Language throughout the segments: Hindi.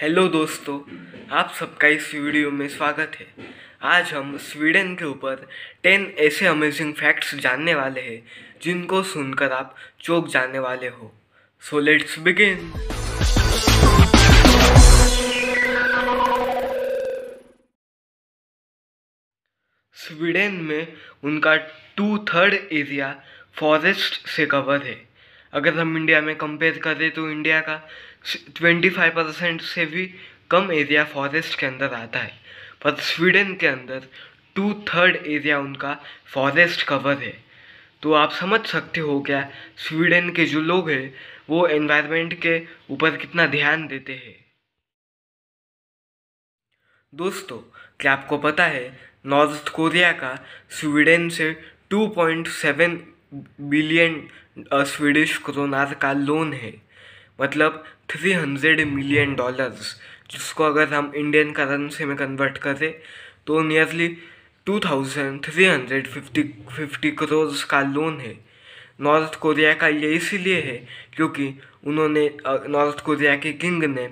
हेलो दोस्तों आप सबका इस वीडियो में स्वागत है आज हम स्वीडन के ऊपर टेन ऐसे अमेजिंग फैक्ट्स जानने वाले हैं जिनको सुनकर आप चौक जाने वाले हो सो लेट्स बिगिन स्वीडन में उनका टू थर्ड एरिया फॉरेस्ट से कवर है अगर हम इंडिया में कंपेयर करें तो इंडिया का ट्वेंटी फाइव परसेंट से भी कम एरिया फॉरेस्ट के अंदर आता है पर स्वीडन के अंदर टू थर्ड एरिया उनका फॉरेस्ट कवर है तो आप समझ सकते हो क्या स्वीडन के जो लोग हैं वो एनवायरनमेंट के ऊपर कितना ध्यान देते हैं दोस्तों क्या आपको पता है नॉर्थ कोरिया का स्वीडन से 2.7 बिलियन स्वीडिश क्रोनार का लोन है मतलब थ्री हंड्रेड मिलियन डॉलर्स जिसको अगर हम इंडियन करेंसी में कन्वर्ट करें तो nearly two thousand three hundred fifty fifty crores का लोन है नॉर्थ कोरिया का ये इसीलिए है क्योंकि उन्होंने नॉर्थ कोरिया के किंग ने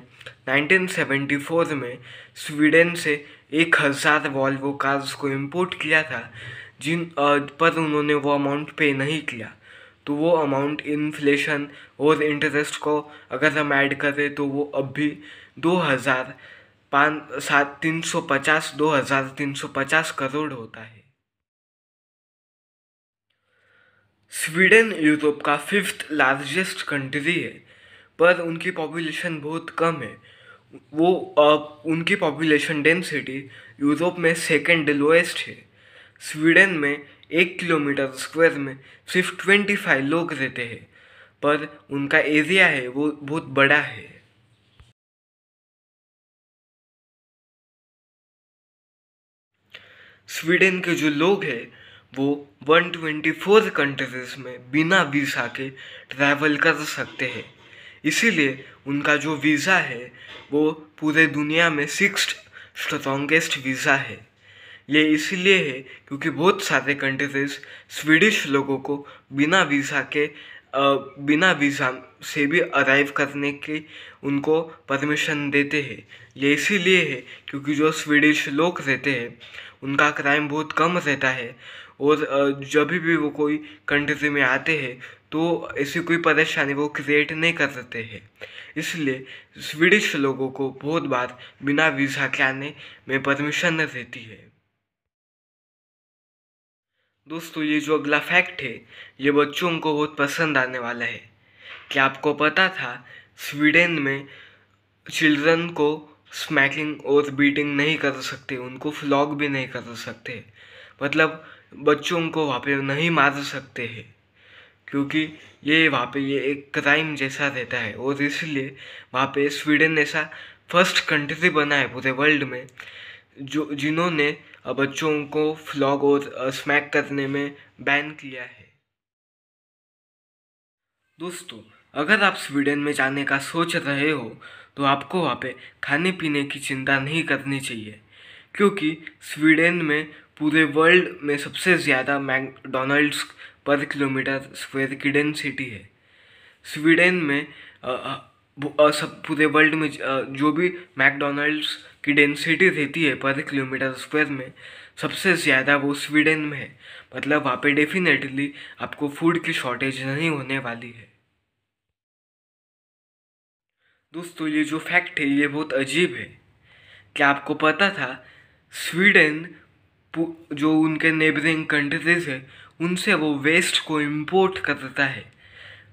1974 में स्वीडन से एक हज़ार वॉल्वो कार्स को इंपोर्ट किया था जिन पर उन्होंने वो अमाउंट पे नहीं किया तो वो अमाउंट इन्फ्लेशन और इंटरेस्ट को अगर हम ऐड करें तो वो अब भी दो हज़ार पाँच सात तीन सौ पचास दो हज़ार तीन सौ पचास करोड़ होता है स्वीडन यूरोप का फिफ्थ लार्जेस्ट कंट्री है पर उनकी पॉपुलेशन बहुत कम है वो उनकी पॉपुलेशन डेंसिटी यूरोप में सेकंड लोएस्ट है स्वीडन में एक किलोमीटर स्क्वायर में सिर्फ ट्वेंटी फाइव लोग रहते हैं पर उनका एरिया है वो बहुत बड़ा है स्वीडन के जो लोग हैं वो 124 कंट्रीज में बिना वीज़ा के ट्रैवल कर सकते हैं इसीलिए उनका जो वीज़ा है वो पूरे दुनिया में सिक्स स्ट्रॉन्गेस्ट वीज़ा है ये इसलिए है क्योंकि बहुत सारे कंट्रीज़ स्वीडिश लोगों को बिना वीज़ा के बिना वीज़ा से भी अराइव करने की उनको परमिशन देते हैं ये इसीलिए है क्योंकि जो स्वीडिश लोग रहते हैं उनका क्राइम बहुत कम रहता है और जब भी वो कोई कंट्री में आते हैं तो ऐसी कोई परेशानी वो क्रिएट नहीं कर सकते हैं इसलिए स्वीडिश लोगों को बहुत बार बिना वीज़ा के आने में परमिशन रहती है दोस्तों ये जो अगला फैक्ट है ये बच्चों को बहुत पसंद आने वाला है क्या आपको पता था स्वीडन में चिल्ड्रन को स्मैकिंग और बीटिंग नहीं कर सकते उनको फ्लॉग भी नहीं कर सकते मतलब बच्चों को वहाँ पे नहीं मार सकते हैं क्योंकि ये वहाँ पे ये एक क्राइम जैसा रहता है और इसलिए वहाँ पे स्वीडन ऐसा फर्स्ट कंट्री बना है पूरे वर्ल्ड में जो जिन्होंने बच्चों को फ्लॉग और स्मैक करने में बैन किया है दोस्तों अगर आप स्वीडन में जाने का सोच रहे हो तो आपको वहाँ पे खाने पीने की चिंता नहीं करनी चाहिए क्योंकि स्वीडन में पूरे वर्ल्ड में सबसे ज़्यादा मैकडोनल्ड्स पर किलोमीटर स्क्वेयर किडन सिटी है स्वीडन में आ, आ, आ, सब पूरे वर्ल्ड में जो भी मैकडोनल्ड्स की डेंसिटी रहती है पर किलोमीटर स्क्वायर में सबसे ज़्यादा वो स्वीडन में है मतलब वहाँ पे डेफिनेटली आपको फूड की शॉर्टेज नहीं होने वाली है दोस्तों ये जो फैक्ट है ये बहुत अजीब है क्या आपको पता था स्वीडन जो उनके नेबरिंग कंट्रीज है उनसे वो वेस्ट को इम्पोर्ट करता है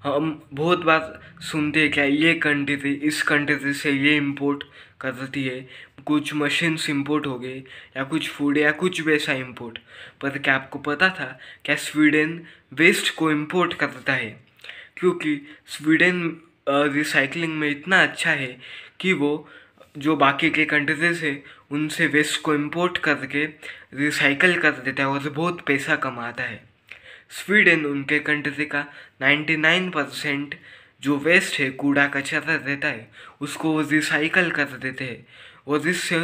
हम बहुत बार सुनते हैं क्या ये कंट्री इस कंट्री से ये इम्पोर्ट करती है कुछ मशीन्स इम्पोर्ट हो गए या कुछ फूड या कुछ वैसा इम्पोर्ट पर क्या आपको पता था क्या स्वीडन वेस्ट को इम्पोर्ट करता है क्योंकि स्वीडन रिसाइकलिंग में इतना अच्छा है कि वो जो बाकी के कंट्रीज है उनसे वेस्ट को इम्पोर्ट करके रिसाइकल कर देता है और बहुत पैसा कमाता है स्वीडन उनके कंट्री का नाइन्टी नाइन परसेंट जो वेस्ट है कूड़ा कचरा रहता है उसको वो रिसाइकल कर देते हैं और जिससे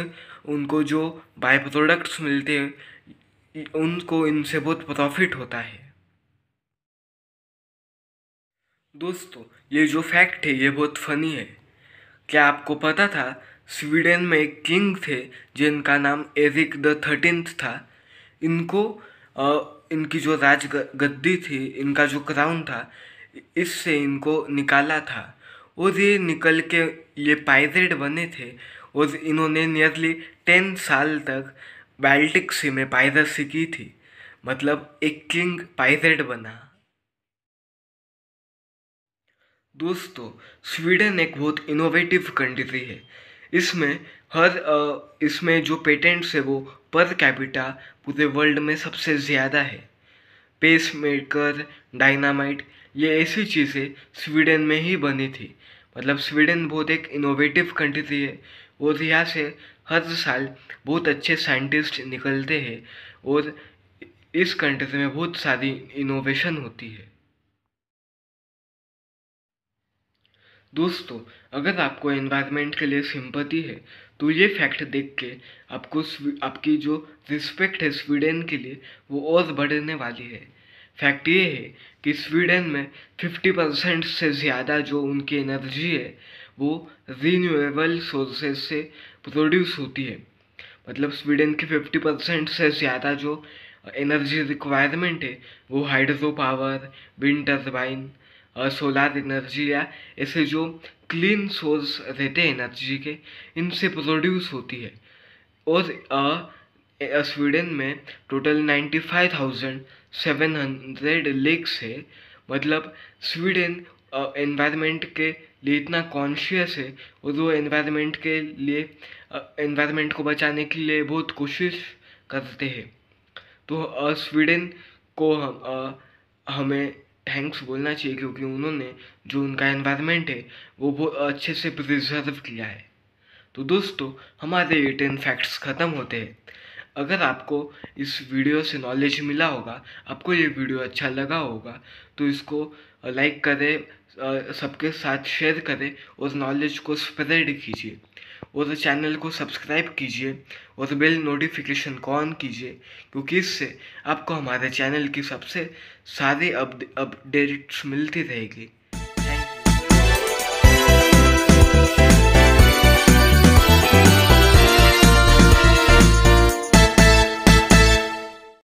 उनको जो बाय प्रोडक्ट्स मिलते हैं उनको इनसे बहुत प्रॉफिट होता है दोस्तों ये जो फैक्ट है ये बहुत फनी है क्या आपको पता था स्वीडन में एक किंग थे जिनका नाम एरिक द थर्टीन था इनको आ, इनकी जो राज गद्दी थी इनका जो क्राउन था इससे इनको निकाला था और ये निकल के ये पायरेट बने थे और इन्होंने नियरली टेन साल तक बाल्टिक सी में पायरेसी की थी मतलब एक किंग पायरेट बना दोस्तों स्वीडन एक बहुत इनोवेटिव कंट्री है इसमें हर इसमें जो पेटेंट्स है वो पर कैपिटा पूरे वर्ल्ड में सबसे ज़्यादा है पेस मेकर डायनामाइट ये ऐसी चीज़ें स्वीडन में ही बनी थी मतलब स्वीडन बहुत एक इनोवेटिव कंट्री है और यहाँ से हर साल बहुत अच्छे साइंटिस्ट निकलते हैं और इस कंट्री में बहुत सारी इनोवेशन होती है दोस्तों अगर आपको एनवायरनमेंट के लिए सिंपति है तो ये फैक्ट देख के आपको आपकी जो रिस्पेक्ट है स्वीडन के लिए वो और बढ़ने वाली है फैक्ट ये है कि स्वीडन में 50 परसेंट से ज़्यादा जो उनकी एनर्जी है वो रीन्यूएबल सोर्सेज से प्रोड्यूस होती है मतलब स्वीडन की 50 परसेंट से ज़्यादा जो एनर्जी रिक्वायरमेंट है वो hydro power wind turbine solar energy या ऐसे जो क्लीन सोर्स रहते हैं एनर्जी के इनसे प्रोड्यूस होती है और स्वीडन में total ninety five thousand seven hundred lakes है मतलब स्वीडन एनवायरनमेंट के लिए इतना कॉन्शियस है और वो एनवायरनमेंट के लिए एनवायरनमेंट को बचाने के लिए बहुत कोशिश करते हैं तो स्वीडन को हम आ, हमें थैंक्स बोलना चाहिए क्योंकि उन्होंने जो उनका एनवायरनमेंट है वो बहुत अच्छे से प्रिजर्व किया है तो दोस्तों हमारे ये टेन फैक्ट्स ख़त्म होते हैं अगर आपको इस वीडियो से नॉलेज मिला होगा आपको ये वीडियो अच्छा लगा होगा तो इसको लाइक करें सबके साथ शेयर करें और नॉलेज को स्प्रेड कीजिए और चैनल को सब्सक्राइब कीजिए और बेल नोटिफिकेशन को ऑन कीजिए क्योंकि इससे आपको हमारे चैनल की सबसे सारी अपडेट्स मिलती रहेगी